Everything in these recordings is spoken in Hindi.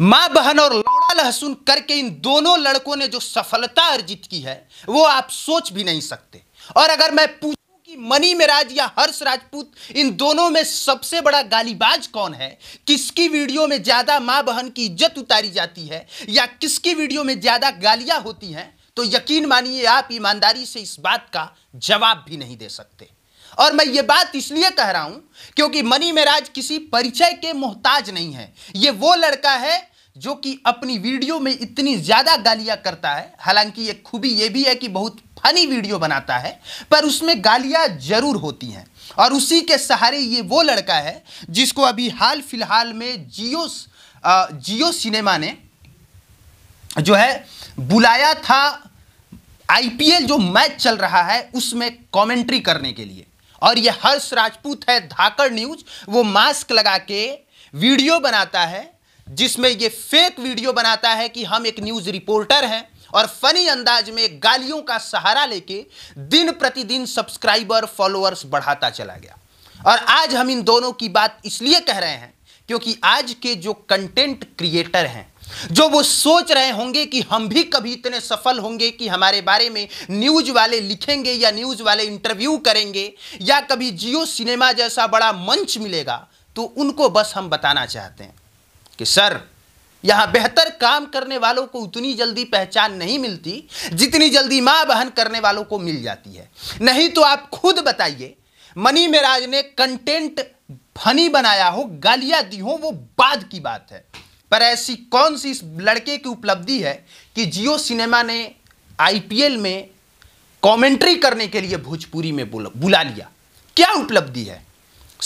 माँ बहन और लौड़ा लहसुन करके इन दोनों लड़कों ने जो सफलता अर्जित की है वो आप सोच भी नहीं सकते और अगर मैं पूछूं कि मनी मिराज या हर्ष राजपूत इन दोनों में सबसे बड़ा गालीबाज कौन है किसकी वीडियो में ज़्यादा माँ बहन की इज्जत उतारी जाती है या किसकी वीडियो में ज़्यादा गालियां होती हैं तो यकीन मानिए आप ईमानदारी से इस बात का जवाब भी नहीं दे सकते और मैं ये बात इसलिए कह रहा हूं क्योंकि मनी महराज किसी परिचय के मोहताज नहीं है ये वो लड़का है जो कि अपनी वीडियो में इतनी ज़्यादा गालियां करता है हालांकि ये खूबी ये भी है कि बहुत फनी वीडियो बनाता है पर उसमें गालियां जरूर होती हैं और उसी के सहारे ये वो लड़का है जिसको अभी हाल फिलहाल में जियो जियो सिनेमा ने जो है बुलाया था आईपीएल जो मैच चल रहा है उसमें कमेंट्री करने के लिए और यह हर्ष राजपूत है धाकड़ न्यूज वो मास्क लगा के वीडियो बनाता है जिसमें ये फेक वीडियो बनाता है कि हम एक न्यूज़ रिपोर्टर हैं और फनी अंदाज में गालियों का सहारा लेके दिन प्रतिदिन सब्सक्राइबर फॉलोअर्स बढ़ाता चला गया और आज हम इन दोनों की बात इसलिए कह रहे हैं क्योंकि आज के जो कंटेंट क्रिएटर हैं जो वो सोच रहे होंगे कि हम भी कभी इतने सफल होंगे कि हमारे बारे में न्यूज वाले लिखेंगे या न्यूज वाले इंटरव्यू करेंगे या कभी जियो सिनेमा जैसा बड़ा मंच मिलेगा तो उनको बस हम बताना चाहते हैं कि सर यहां बेहतर काम करने वालों को उतनी जल्दी पहचान नहीं मिलती जितनी जल्दी मां बहन करने वालों को मिल जाती है नहीं तो आप खुद बताइए मनी मेराज ने कंटेंट फनी बनाया हो गालियां दी हो वो बाद की बात है पर ऐसी कौन सी इस लड़के की उपलब्धि है कि जियो सिनेमा ने आईपीएल में कमेंट्री करने के लिए भोजपुरी में बुला लिया क्या उपलब्धि है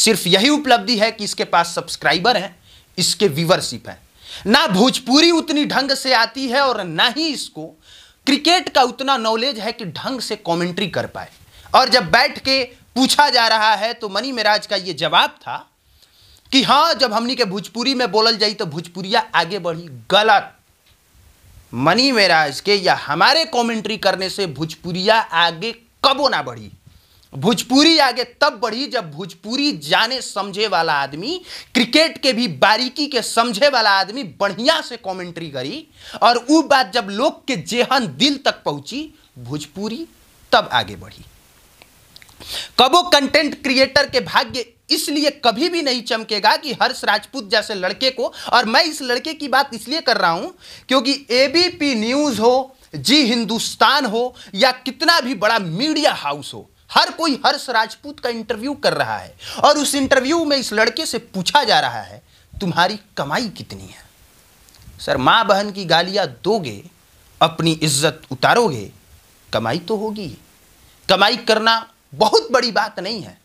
सिर्फ यही उपलब्धि है कि इसके पास सब्सक्राइबर हैं इसके व्यूवरशिप है ना भोजपुरी उतनी ढंग से आती है और ना ही इसको क्रिकेट का उतना नॉलेज है कि ढंग से कमेंट्री कर पाए और जब बैठ के पूछा जा रहा है तो मनी मिराज का ये जवाब था कि हाँ जब हमनी के भोजपुरी में बोलल जाई तो भोजपुरिया आगे बढ़ी गलत मनी मेरा के या हमारे कमेंट्री करने से भोजपुरिया आगे कबो ना बढ़ी भोजपुरी आगे तब बढ़ी जब भोजपुरी जाने समझे वाला आदमी क्रिकेट के भी बारीकी के समझे वाला आदमी बढ़िया से कमेंट्री करी और वो बात जब लोग के जेहन दिल तक पहुंची भोजपुरी तब आगे बढ़ी कबो कंटेंट क्रिएटर के भाग्य इसलिए कभी भी नहीं चमकेगा कि हर्ष राजपूत जैसे लड़के को और मैं इस लड़के की बात इसलिए कर रहा हूं क्योंकि एबीपी न्यूज़ हो जी हिंदुस्तान हो या कितना भी बड़ा मीडिया हाउस हो हर कोई हर्ष राजपूत का इंटरव्यू कर रहा है और उस इंटरव्यू में इस लड़के से पूछा जा रहा है तुम्हारी कमाई कितनी है सर मां बहन की गालियां दोगे अपनी इज्जत उतारोगे कमाई तो होगी कमाई करना बहुत बड़ी बात नहीं है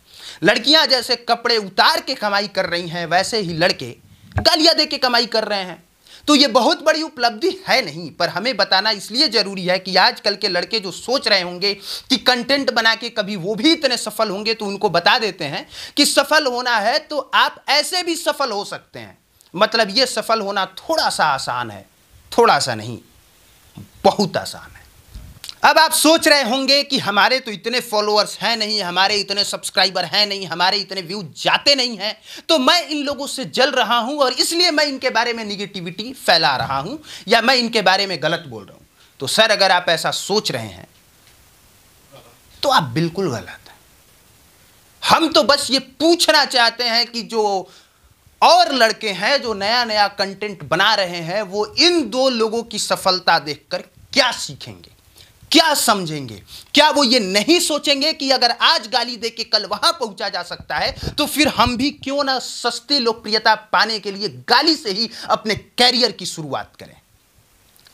लड़कियां जैसे कपड़े उतार के कमाई कर रही हैं वैसे ही लड़के गालियां दे के कमाई कर रहे हैं तो ये बहुत बड़ी उपलब्धि है नहीं पर हमें बताना इसलिए ज़रूरी है कि आजकल के लड़के जो सोच रहे होंगे कि कंटेंट बना के कभी वो भी इतने सफल होंगे तो उनको बता देते हैं कि सफल होना है तो आप ऐसे भी सफल हो सकते हैं मतलब ये सफल होना थोड़ा सा आसान है थोड़ा सा नहीं बहुत आसान है अब आप सोच रहे होंगे कि हमारे तो इतने फॉलोअर्स हैं नहीं हमारे इतने सब्सक्राइबर हैं नहीं हमारे इतने व्यू जाते नहीं हैं तो मैं इन लोगों से जल रहा हूं और इसलिए मैं इनके बारे में निगेटिविटी फैला रहा हूं या मैं इनके बारे में गलत बोल रहा हूं तो सर अगर आप ऐसा सोच रहे हैं तो आप बिल्कुल गलत हैं हम तो बस ये पूछना चाहते हैं कि जो और लड़के हैं जो नया नया कंटेंट बना रहे हैं वो इन दो लोगों की सफलता देखकर क्या सीखेंगे क्या समझेंगे क्या वो ये नहीं सोचेंगे कि अगर आज गाली दे के कल वहां पहुंचा जा सकता है तो फिर हम भी क्यों ना सस्ती लोकप्रियता पाने के लिए गाली से ही अपने कैरियर की शुरुआत करें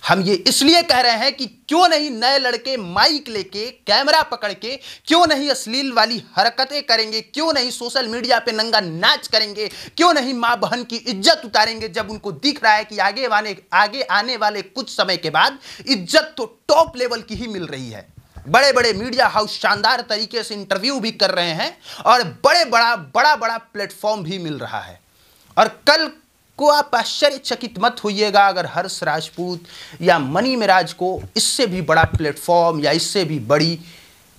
हम ये इसलिए कह रहे हैं कि क्यों नहीं नए लड़के माइक लेके कैमरा पकड़ के क्यों नहीं अश्लील वाली हरकतें करेंगे क्यों नहीं सोशल मीडिया पे नंगा नाच करेंगे क्यों नहीं माँ बहन की इज्जत उतारेंगे जब उनको दिख रहा है कि आगे वाले आगे आने वाले कुछ समय के बाद इज्जत तो टॉप लेवल की ही मिल रही है बड़े बड़े मीडिया हाउस शानदार तरीके से इंटरव्यू भी कर रहे हैं और बड़े बड़ा बड़ा बड़ा प्लेटफॉर्म भी मिल रहा है और कल को आप आश्चर्यचकित मत होइएगा अगर हर्ष राजपूत या मनी मिराज को इससे भी बड़ा प्लेटफॉर्म या इससे भी बड़ी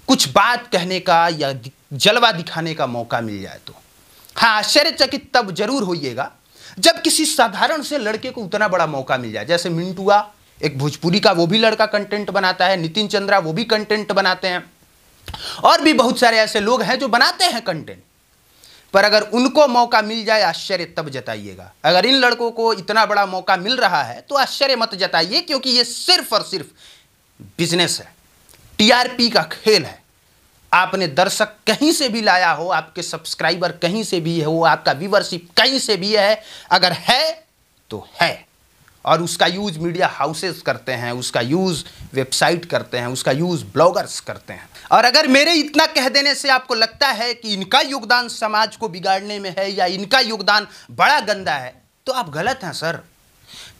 कुछ बात कहने का या जलवा दिखाने का मौका मिल जाए तो हाँ आश्चर्यचकित तब जरूर होइएगा जब किसी साधारण से लड़के को उतना बड़ा मौका मिल जाए जैसे मिंटुआ एक भोजपुरी का वो भी लड़का कंटेंट बनाता है नितिन चंद्रा वो भी कंटेंट बनाते हैं और भी बहुत सारे ऐसे लोग हैं जो बनाते हैं कंटेंट पर अगर उनको मौका मिल जाए आश्चर्य तब जताइएगा अगर इन लड़कों को इतना बड़ा मौका मिल रहा है तो आश्चर्य मत जताइए क्योंकि ये सिर्फ और सिर्फ बिजनेस है टीआरपी का खेल है आपने दर्शक कहीं से भी लाया हो आपके सब्सक्राइबर कहीं से भी हो आपका व्यूवरशिप कहीं से भी है अगर है तो है और उसका यूज़ मीडिया हाउसेस करते हैं उसका यूज़ वेबसाइट करते हैं उसका यूज़ ब्लॉगर्स करते हैं और अगर मेरे इतना कह देने से आपको लगता है कि इनका योगदान समाज को बिगाड़ने में है या इनका योगदान बड़ा गंदा है तो आप गलत हैं सर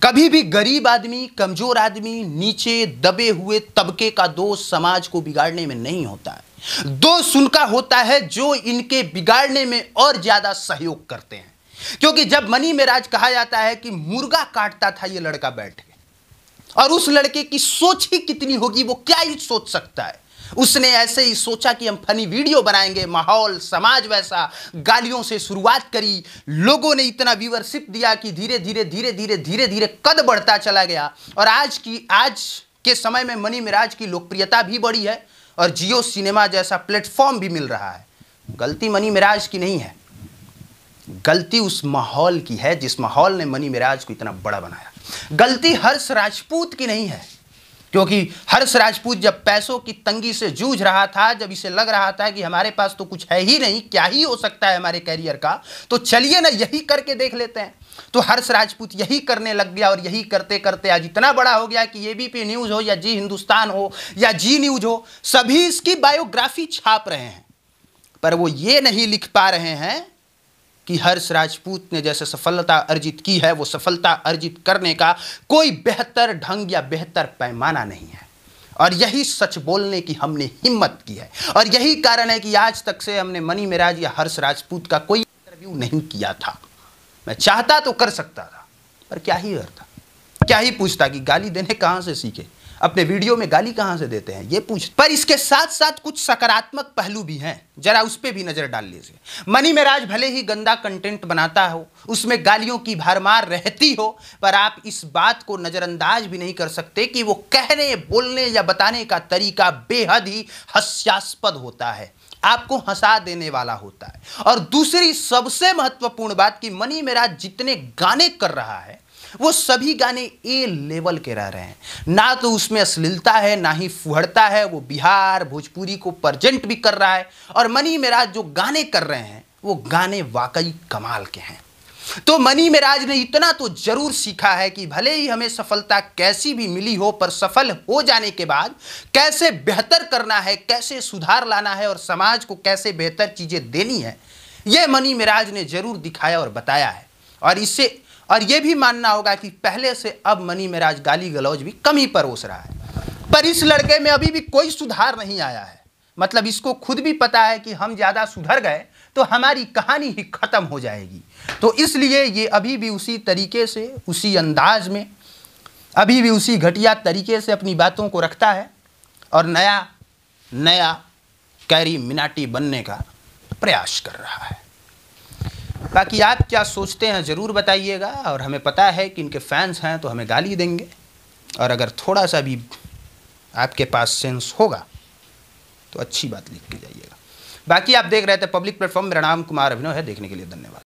कभी भी गरीब आदमी कमजोर आदमी नीचे दबे हुए तबके का दोष समाज को बिगाड़ने में नहीं होता है दोष उनका होता है जो इनके बिगाड़ने में और ज्यादा सहयोग करते हैं क्योंकि जब मनी में राज कहा जाता है कि मुर्गा काटता था ये लड़का बैठे और उस लड़के की सोच ही कितनी होगी वो क्या ही सोच सकता है उसने ऐसे ही सोचा कि हम फनी वीडियो बनाएंगे माहौल समाज वैसा गालियों से शुरुआत करी लोगों ने इतना व्यूवरशिप दिया कि धीरे धीरे धीरे धीरे धीरे धीरे कद बढ़ता चला गया और आज की आज के समय में मनी मिराज की लोकप्रियता भी बढ़ी है और जियो सिनेमा जैसा प्लेटफॉर्म भी मिल रहा है गलती मनी मिराज की नहीं है गलती उस माहौल की है जिस माहौल ने मनी मिराज को इतना बड़ा बनाया गलती हर्ष राजपूत की नहीं है क्योंकि हर्ष राजपूत जब पैसों की तंगी से जूझ रहा था जब इसे लग रहा था कि हमारे पास तो कुछ है ही नहीं क्या ही हो सकता है हमारे कैरियर का तो चलिए ना यही करके देख लेते हैं तो हर्ष राजपूत यही करने लग गया और यही करते करते आज इतना बड़ा हो गया कि एबीपी न्यूज़ हो या जी हिंदुस्तान हो या जी न्यूज़ हो सभी इसकी बायोग्राफी छाप रहे हैं पर वो ये नहीं लिख पा रहे हैं कि हर्ष राजपूत ने जैसे सफलता अर्जित की है वो सफलता अर्जित करने का कोई बेहतर ढंग या बेहतर पैमाना नहीं है और यही सच बोलने की हमने हिम्मत की है और यही कारण है कि आज तक से हमने मनी मिराज या हर्ष राजपूत का कोई इंटरव्यू नहीं किया था मैं चाहता तो कर सकता था पर क्या ही करता क्या ही पूछता कि गाली देने कहाँ से सीखे अपने वीडियो में गाली कहाँ से देते हैं ये पूछ पर इसके साथ साथ कुछ सकारात्मक पहलू भी हैं जरा उस पर भी नज़र डाल लीजिए मनी महराज भले ही गंदा कंटेंट बनाता हो उसमें गालियों की भरमार रहती हो पर आप इस बात को नज़रअंदाज भी नहीं कर सकते कि वो कहने बोलने या बताने का तरीका बेहद ही हास्यास्पद होता है आपको हंसा देने वाला होता है और दूसरी सबसे महत्वपूर्ण बात कि मनी महराज जितने गाने कर रहा है वो सभी गाने ए लेवल के रह रहे हैं ना तो उसमें अश्लीलता है ना ही फुहड़ता है वो बिहार भोजपुरी को प्रजेंट भी कर रहा है और मनी मेराज जो गाने कर रहे हैं वो गाने वाकई कमाल के हैं तो मनी मेराज ने इतना तो जरूर सीखा है कि भले ही हमें सफलता कैसी भी मिली हो पर सफल हो जाने के बाद कैसे बेहतर करना है कैसे सुधार लाना है और समाज को कैसे बेहतर चीज़ें देनी है यह मनी मेराज ने जरूर दिखाया और बताया है और इससे और ये भी मानना होगा कि पहले से अब मनी मेराज गाली गलौज भी कमी ही परोस रहा है पर इस लड़के में अभी भी कोई सुधार नहीं आया है मतलब इसको खुद भी पता है कि हम ज़्यादा सुधर गए तो हमारी कहानी ही ख़त्म हो जाएगी तो इसलिए ये अभी भी उसी तरीके से उसी अंदाज में अभी भी उसी घटिया तरीके से अपनी बातों को रखता है और नया नया कैरी मिनाटी बनने का प्रयास कर रहा है बाकी आप क्या सोचते हैं ज़रूर बताइएगा और हमें पता है कि इनके फैंस हैं तो हमें गाली देंगे और अगर थोड़ा सा भी आपके पास सेंस होगा तो अच्छी बात लिख के जाइएगा बाकी आप देख रहे थे पब्लिक प्लेटफॉर्म मेरा नाम कुमार अभिनव है देखने के लिए धन्यवाद